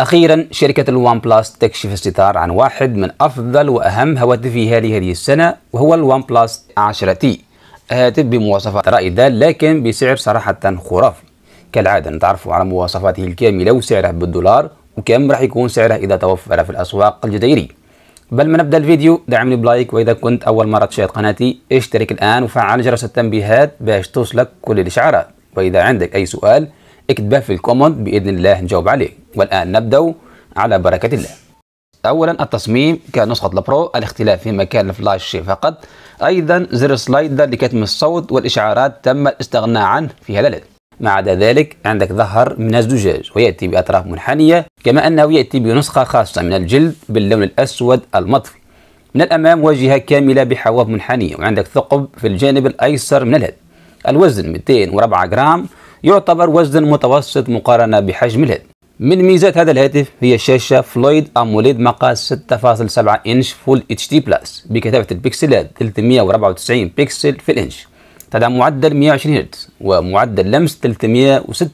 أخيرا شركة الوان بلاس تكشف الستار عن واحد من أفضل وأهم هواتفها لهذه السنة وهو الوان بلاس 10 تي هاتف بمواصفات رائدة لكن بسعر صراحة خرافي كالعادة نتعرفوا على مواصفاته الكاملة وسعره بالدولار وكم راح يكون سعره إذا توفر في الأسواق الجزائرية بل ما نبدأ الفيديو دعمني بلايك وإذا كنت أول مرة تشاهد قناتي اشترك الآن وفعل جرس التنبيهات باش توصلك كل الإشعارات وإذا عندك أي سؤال اكتبها في الكومنت باذن الله نجاوب عليه والان نبدا على بركه الله اولا التصميم كنسخه البرو الاختلاف في مكان الفلاش فقط ايضا زر سلايدر لكتم الصوت والاشعارات تم الاستغناء عنه في هذا الليل. ما عدا ذلك عندك ظهر من الزجاج ويأتي بأطراف منحنية كما أنه يأتي بنسخة خاصة من الجلد باللون الأسود المطفي من الأمام واجهة كاملة بحواف منحنية وعندك ثقب في الجانب الأيسر من الهد الوزن 204 جرام يعتبر وزن متوسط مقارنة بحجم الهاتف من ميزات هذا الهاتف هي شاشة فلويد أموليد مقاس 6.7 إنش فول اتش دي بلس بكثافة البكسلات 394 بكسل في الإنش تدعم معدل 120 هرتز ومعدل لمس 360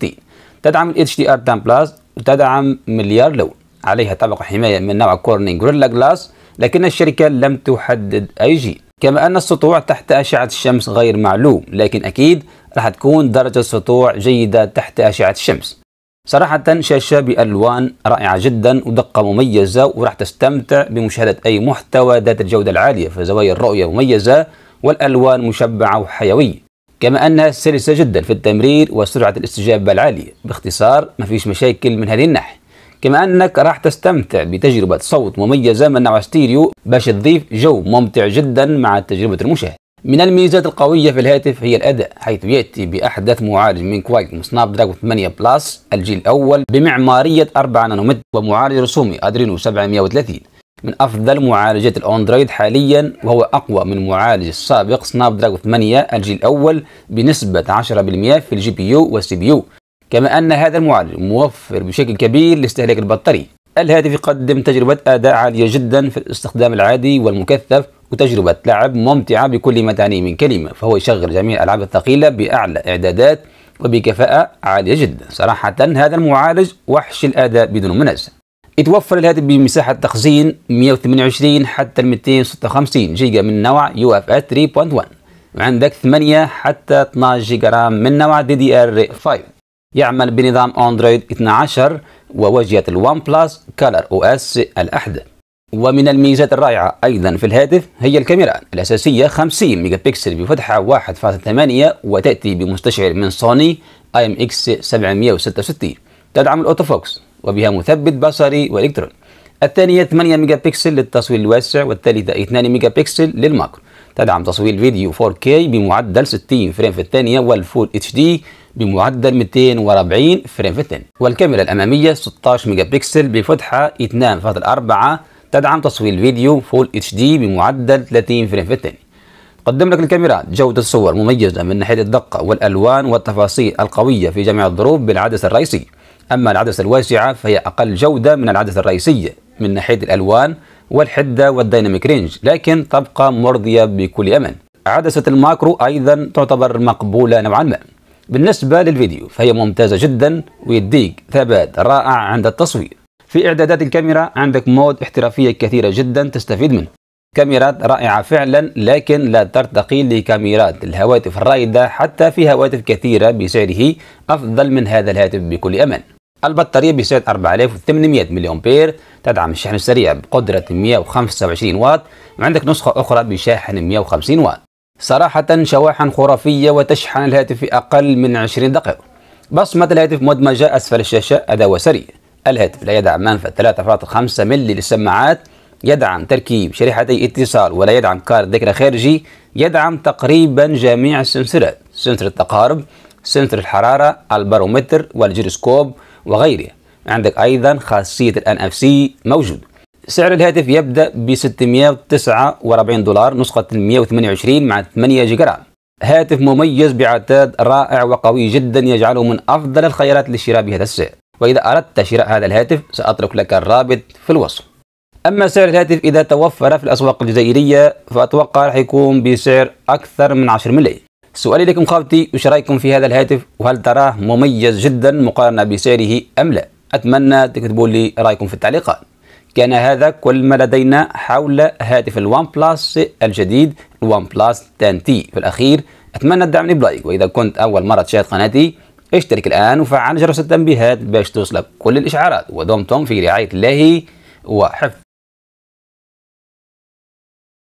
تدعم ال HDR 10 بلس وتدعم مليار لون عليها طبقة حماية من نوع كورنينج غوريلا جلاس لكن الشركة لم تحدد أي جيل كما أن السطوع تحت أشعة الشمس غير معلوم لكن أكيد راح تكون درجة السطوع جيدة تحت أشعة الشمس صراحة شاشة بألوان رائعة جدا ودقة مميزة وراح تستمتع بمشاهدة أي محتوى ذات الجودة العالية فزوايا الرؤية مميزة والألوان مشبعة وحيوية كما أنها سلسة جدا في التمرير وسرعة الاستجابة العالية باختصار ما فيش مشاكل من هذه الناحية كما أنك راح تستمتع بتجربة صوت مميزة من نوع ستيريو باش تضيف جو ممتع جدا مع تجربة المشاهد من الميزات القوية في الهاتف هي الأداء حيث يأتي بأحدث معالج من كوايك سناب دراجون 8 بلس الجيل الأول بمعمارية 4 نانومتر ومعالج رسومي أدرينو 730 من أفضل معالجات الأندرويد حاليا وهو أقوى من معالج السابق سناب دراجون 8 الجيل الأول بنسبة 10% في الجي بي يو والسي بي يو كما أن هذا المعالج موفر بشكل كبير لاستهلاك البطارية الهاتف يقدم تجربة أداء عالية جدا في الاستخدام العادي والمكثف وتجربة لعب ممتعة بكل ما تعنيه من كلمة فهو يشغل جميع الألعاب الثقيلة بأعلى إعدادات وبكفاءة عالية جدا صراحة هذا المعالج وحش الأداء بدون منازع يتوفر الهاتف بمساحة تخزين 128 حتى 256 جيجا من نوع يو اف 3.1 وعندك 8 حتى 12 جيجا رام من نوع دي دي ار 5 يعمل بنظام اندرويد 12 وواجهة الوان بلس كالر او اس الأحدث ومن الميزات الرائعة أيضا في الهاتف هي الكاميرا الأساسية 50 ميجا بكسل بفتحة 1.8 وتأتي بمستشعر من سوني اي ام اكس 766 تدعم الاوتو فوكس وبها مثبت بصري والكترون الثانية 8 ميجا بكسل للتصوير الواسع والثالثة 2 ميجا بكسل للماكرو تدعم تصوير فيديو 4K بمعدل 60 فريم في الثانية والفول اتش دي بمعدل 240 فريم في الثانية والكاميرا الأمامية 16 ميجا بكسل بفتحة 2.4 تدعم تصوير الفيديو فول اتش دي بمعدل 30 فريم في الثانية تقدم لك الكاميرات جودة صور مميزة من ناحية الدقة والألوان والتفاصيل القوية في جميع الظروف بالعدسة الرئيسية أما العدسة الواسعة فهي أقل جودة من العدسة الرئيسية من ناحية الألوان والحدة والديناميك رينج لكن تبقى مرضية بكل أمان عدسة الماكرو أيضا تعتبر مقبولة نوعا ما بالنسبة للفيديو فهي ممتازة جدا ويديك ثبات رائع عند التصوير في إعدادات الكاميرا عندك مود احترافية كثيرة جدا تستفيد منه كاميرات رائعة فعلا لكن لا ترتقي لكاميرات الهواتف الرائدة حتى في هواتف كثيرة بسعره أفضل من هذا الهاتف بكل أمان البطارية بسعة 4800 ملي أمبير تدعم الشحن السريع بقدرة 125 واط وعندك نسخة أخرى بشاحن 150 واط صراحة شواحن خرافية وتشحن الهاتف في أقل من 20 دقيقة بصمة الهاتف مدمجة أسفل الشاشة أداة سريع الهاتف لا يدعم منفذ 3.5 ملي للسماعات يدعم تركيب شريحتي اتصال ولا يدعم كار ذكرى خارجي يدعم تقريبا جميع السنسرات سنسر التقارب سنسر الحرارة البارومتر والجيروسكوب وغيره عندك أيضا خاصية الان اف سي موجود سعر الهاتف يبدأ ب 649 دولار نسخة 128 مع 8 جيجا رام هاتف مميز بعتاد رائع وقوي جدا يجعله من أفضل الخيارات للشراء بهذا السعر وإذا أردت شراء هذا الهاتف سأترك لك الرابط في الوصف أما سعر الهاتف إذا توفر في الأسواق الجزائرية فأتوقع راح يكون بسعر أكثر من 10 ملايين سؤالي لكم خالتي وش رأيكم في هذا الهاتف وهل تراه مميز جدا مقارنة بسعره أم لا أتمنى تكتبوا لي رأيكم في التعليقات كان هذا كل ما لدينا حول هاتف الوان بلاس الجديد الوان بلاس 10 تي في الأخير أتمنى تدعمني بلايك وإذا كنت أول مرة تشاهد قناتي اشترك الآن وفعل جرس التنبيهات باش توصلك كل الإشعارات ودمتم في رعاية الله وحفظ